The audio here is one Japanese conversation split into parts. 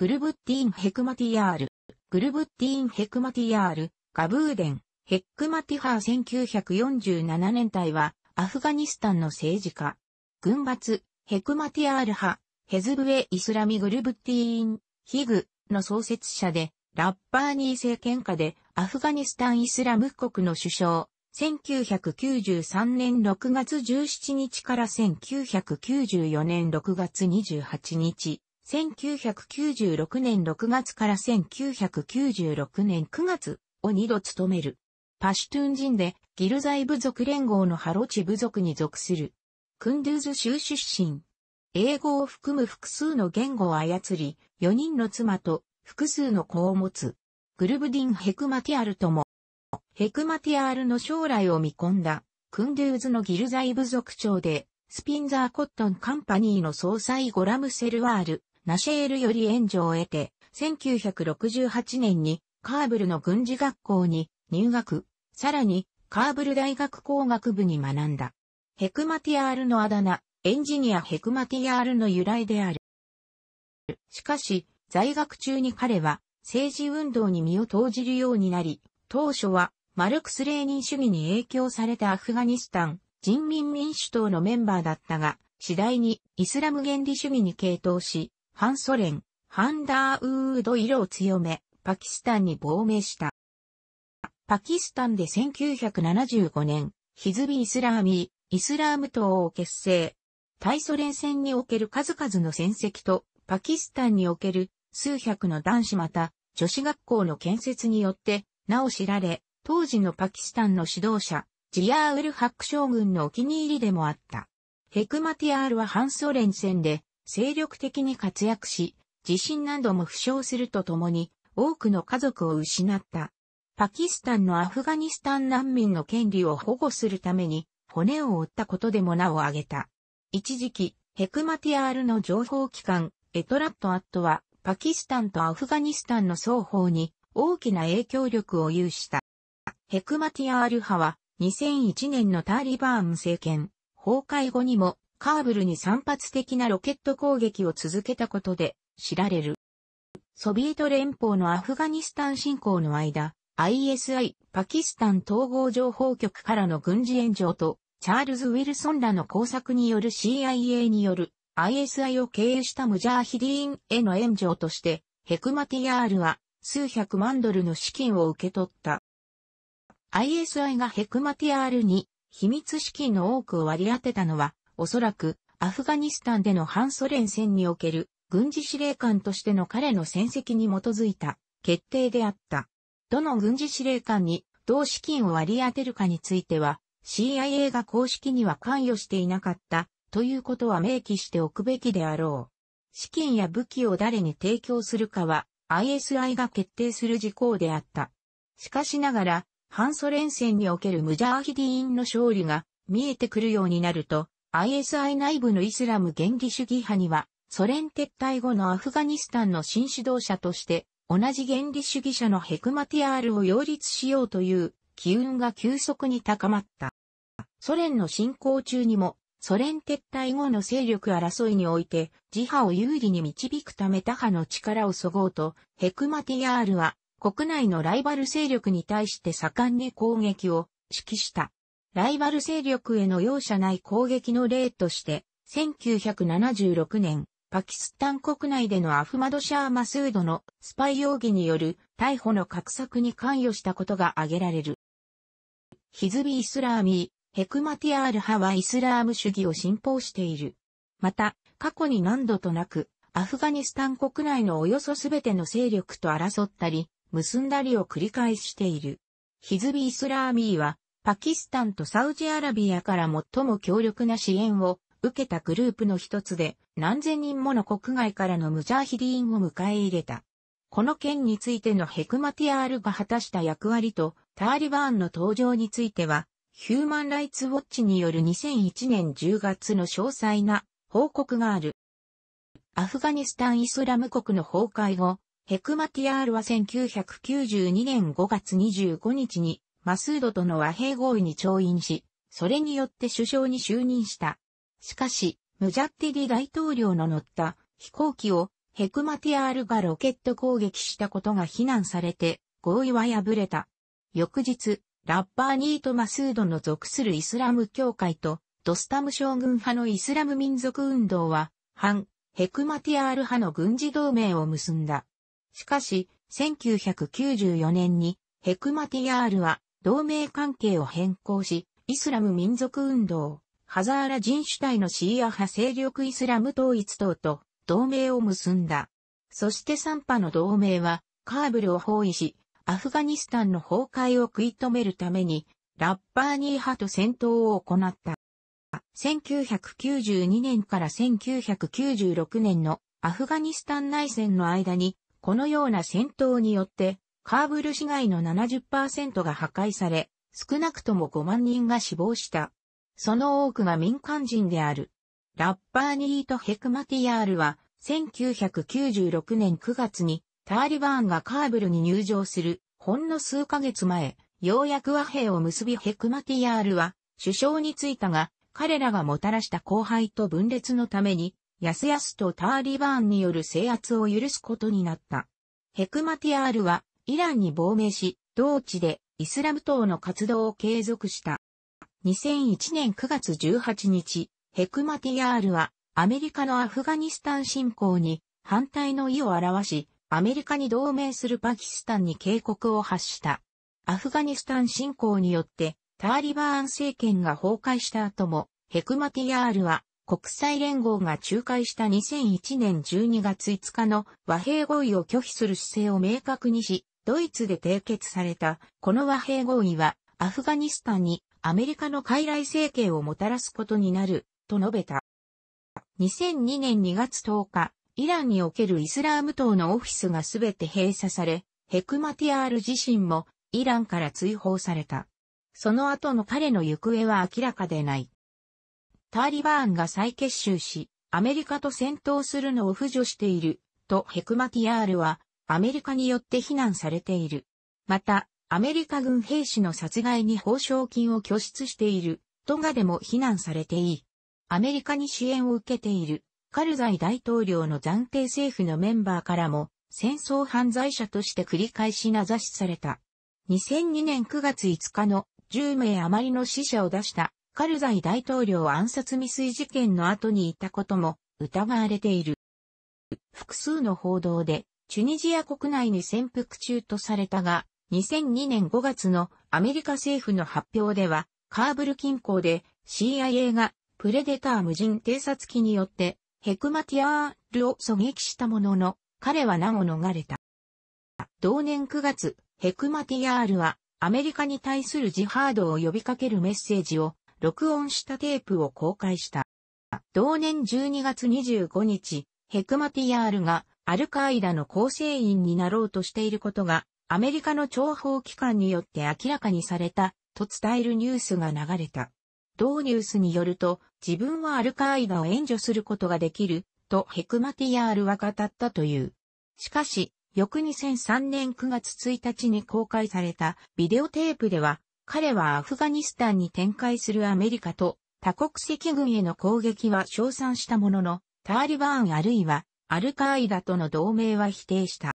グルブッティーン・ヘクマティヤール、グルブッティーン・ヘクマティヤール、ガブーデン、ヘックマティハー1947年代は、アフガニスタンの政治家。軍閥、ヘクマティアール派、ヘズブエ・イスラミ・グルブッティーン、ヒグの創設者で、ラッパーニー政権下で、アフガニスタン・イスラム国の首相。1993年6月17日から1994年6月28日1996年6月から1996年9月を2度務める。パシュトゥン人でギルザイ部族連合のハロチ部族に属する。クンドゥーズ州出身。英語を含む複数の言語を操り、4人の妻と複数の子を持つ。グルブディン・ヘクマティアルとも。ヘクマティアルの将来を見込んだ、クンドゥーズのギルザイ部族長で、スピンザーコットンカンパニーの総裁ゴラム・セルワール、ナシェールより援助を得て、1968年にカーブルの軍事学校に入学、さらにカーブル大学工学部に学んだ。ヘクマティアールのあだ名、エンジニアヘクマティアールの由来である。しかし、在学中に彼は政治運動に身を投じるようになり、当初はマルクス・レーニン主義に影響されたアフガニスタン人民民主党のメンバーだったが、次第にイスラム原理主義に傾倒し、反ソ連、ハンダーウード色を強め、パキスタンに亡命した。パキスタンで1975年、ヒズビ・イスラーミー、イスラーム党を結成。対ソ連戦における数々の戦績と、パキスタンにおける数百の男子また女子学校の建設によって、なお知られ、当時のパキスタンの指導者、ジヤーウル・ハック将軍のお気に入りでもあった。ヘクマティアールは反ソ連戦で、精力的に活躍し、地震何度も負傷するとともに、多くの家族を失った。パキスタンのアフガニスタン難民の権利を保護するために、骨を折ったことでも名を挙げた。一時期、ヘクマティアールの情報機関、エトラットアットは、パキスタンとアフガニスタンの双方に大きな影響力を有した。ヘクマティアール派は、2001年のタリバーン政権、崩壊後にもカーブルに散発的なロケット攻撃を続けたことで知られる。ソビエト連邦のアフガニスタン侵攻の間、ISI、パキスタン統合情報局からの軍事援助と、チャールズ・ウィルソンらの工作による CIA による ISI を経由したムジャーヒディーンへの援助として、ヘクマティアールは数百万ドルの資金を受け取った。ISI がヘクマティアールに秘密資金の多くを割り当てたのはおそらくアフガニスタンでの反ソ連戦における軍事司令官としての彼の戦績に基づいた決定であった。どの軍事司令官にどう資金を割り当てるかについては CIA が公式には関与していなかったということは明記しておくべきであろう。資金や武器を誰に提供するかは ISI が決定する事項であった。しかしながら、反ソ連戦におけるムジャーヒディーンの勝利が見えてくるようになると、ISI 内部のイスラム原理主義派には、ソ連撤退後のアフガニスタンの新指導者として、同じ原理主義者のヘクマティアールを擁立しようという機運が急速に高まった。ソ連の侵攻中にも、ソ連撤退後の勢力争いにおいて、自派を有利に導くため他派の力をそごうと、ヘクマティアールは、国内のライバル勢力に対して盛んに攻撃を指揮した。ライバル勢力への容赦ない攻撃の例として、1976年、パキスタン国内でのアフマド・シャー・マスードのスパイ容疑による逮捕の画策に関与したことが挙げられる。ヒズビ・イスラーミー、ヘクマティアール派はイスラーム主義を信奉している。また、過去に何度となく、アフガニスタン国内のおよそすべての勢力と争ったり、結んだりを繰り返している。ヒズビ・イスラーミーは、パキスタンとサウジアラビアから最も強力な支援を受けたグループの一つで何千人もの国外からのムジャヒディーンを迎え入れた。この件についてのヘクマティアールが果たした役割とターリバーンの登場についてはヒューマンライツウォッチによる2001年10月の詳細な報告がある。アフガニスタンイスラム国の崩壊後、ヘクマティアールは1992年5月25日にマスードとの和平合意に調印し、それによって首相に就任した。しかし、ムジャッティディ大統領の乗った飛行機をヘクマティアールがロケット攻撃したことが非難されて、合意は破れた。翌日、ラッバーニート・マスードの属するイスラム教会と、ドスタム将軍派のイスラム民族運動は、反、ヘクマティアール派の軍事同盟を結んだ。しかし、1994年に、ヘクマティアールは、同盟関係を変更し、イスラム民族運動、ハザーラ人主体のシーア派勢力イスラム統一党と同盟を結んだ。そして3派の同盟は、カーブルを包囲し、アフガニスタンの崩壊を食い止めるために、ラッパーニー派と戦闘を行った。1992年から1996年のアフガニスタン内戦の間に、このような戦闘によってカーブル市街の70%が破壊され、少なくとも5万人が死亡した。その多くが民間人である。ラッパーニート・ヘクマティアールは、1996年9月に、タリバーンがカーブルに入場する、ほんの数ヶ月前、ようやく和平を結びヘクマティアールは、首相に就いたが、彼らがもたらした後輩と分裂のために、やすやすとターリバーンによる制圧を許すことになった。ヘクマティアールはイランに亡命し、同地でイスラム党の活動を継続した。2001年9月18日、ヘクマティヤールはアメリカのアフガニスタン侵攻に反対の意を表し、アメリカに同盟するパキスタンに警告を発した。アフガニスタン侵攻によってタリバーン政権が崩壊した後も、ヘクマティヤールは国際連合が仲介した2001年12月5日の和平合意を拒否する姿勢を明確にし、ドイツで締結された、この和平合意は、アフガニスタンにアメリカの傀儡政権をもたらすことになる、と述べた。2002年2月10日、イランにおけるイスラーム党のオフィスがすべて閉鎖され、ヘクマティアール自身もイランから追放された。その後の彼の行方は明らかでない。ターリバーンが再結集し、アメリカと戦闘するのを扶助している、とヘクマティアールはアメリカによって非難されている。また、アメリカ軍兵士の殺害に報奨金を拠出している、トガでも非難されていい。アメリカに支援を受けている、カルザイ大統領の暫定政府のメンバーからも、戦争犯罪者として繰り返し名指しされた。2002年9月5日の10名余りの死者を出したカルザイ大統領暗殺未遂事件の後にいたことも疑われている。複数の報道でチュニジア国内に潜伏中とされたが、2002年5月のアメリカ政府の発表では、カーブル近郊で CIA がプレデター無人偵察機によってヘクマティアールを狙撃したものの、彼は名を逃れた。同年9月、ヘクマティアールはアメリカに対するジハードを呼びかけるメッセージを録音したテープを公開した。同年12月25日、ヘクマティアールがアルカイダの構成員になろうとしていることが、アメリカの諜報機関によって明らかにされた、と伝えるニュースが流れた。同ニュースによると、自分はアルカイダを援助することができる、とヘクマティヤールは語ったという。しかし、翌2003年9月1日に公開されたビデオテープでは、彼はアフガニスタンに展開するアメリカと多国籍軍への攻撃は称賛したものの、ターリバーンあるいはアルカーイダとの同盟は否定した。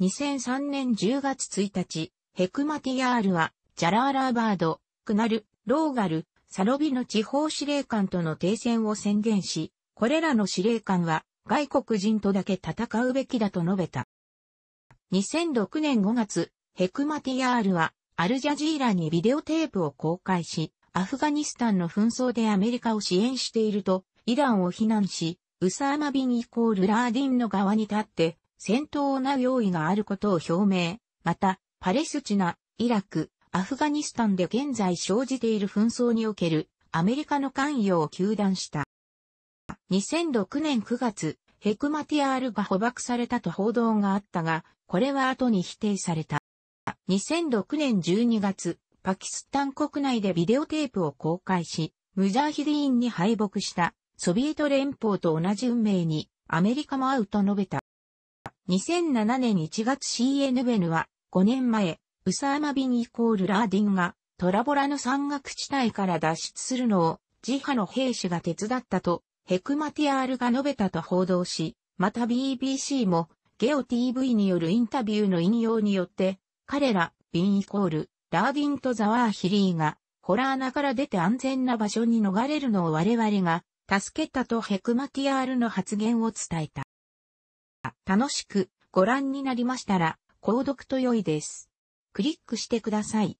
2003年10月1日、ヘクマティヤールは、ジャラーラーバード、クナル、ローガル、サロビの地方司令官との停戦を宣言し、これらの司令官は外国人とだけ戦うべきだと述べた。2006年5月、ヘクマティヤールはアルジャジーラにビデオテープを公開し、アフガニスタンの紛争でアメリカを支援しているとイランを非難し、ウサーマビンイコールラーディンの側に立って、戦闘な用意があることを表明。また、パレスチナ、イラク、アフガニスタンで現在生じている紛争におけるアメリカの関与を求断した。2006年9月、ヘクマティアールが捕獲されたと報道があったが、これは後に否定された。2006年12月、パキスタン国内でビデオテープを公開し、ムジャーヒディーンに敗北したソビエト連邦と同じ運命にアメリカも会うと述べた。2007年1月 CNN は5年前、ウサーマビンイコールラーディンがトラボラの山岳地帯から脱出するのを自ハの兵士が手伝ったとヘクマティアールが述べたと報道し、また BBC もゲオ TV によるインタビューの引用によって彼らビンイコールラーディンとザワーヒリーがホラー穴から出て安全な場所に逃れるのを我々が助けたとヘクマティアールの発言を伝えた。楽しくご覧になりましたら、購読と良いです。クリックしてください。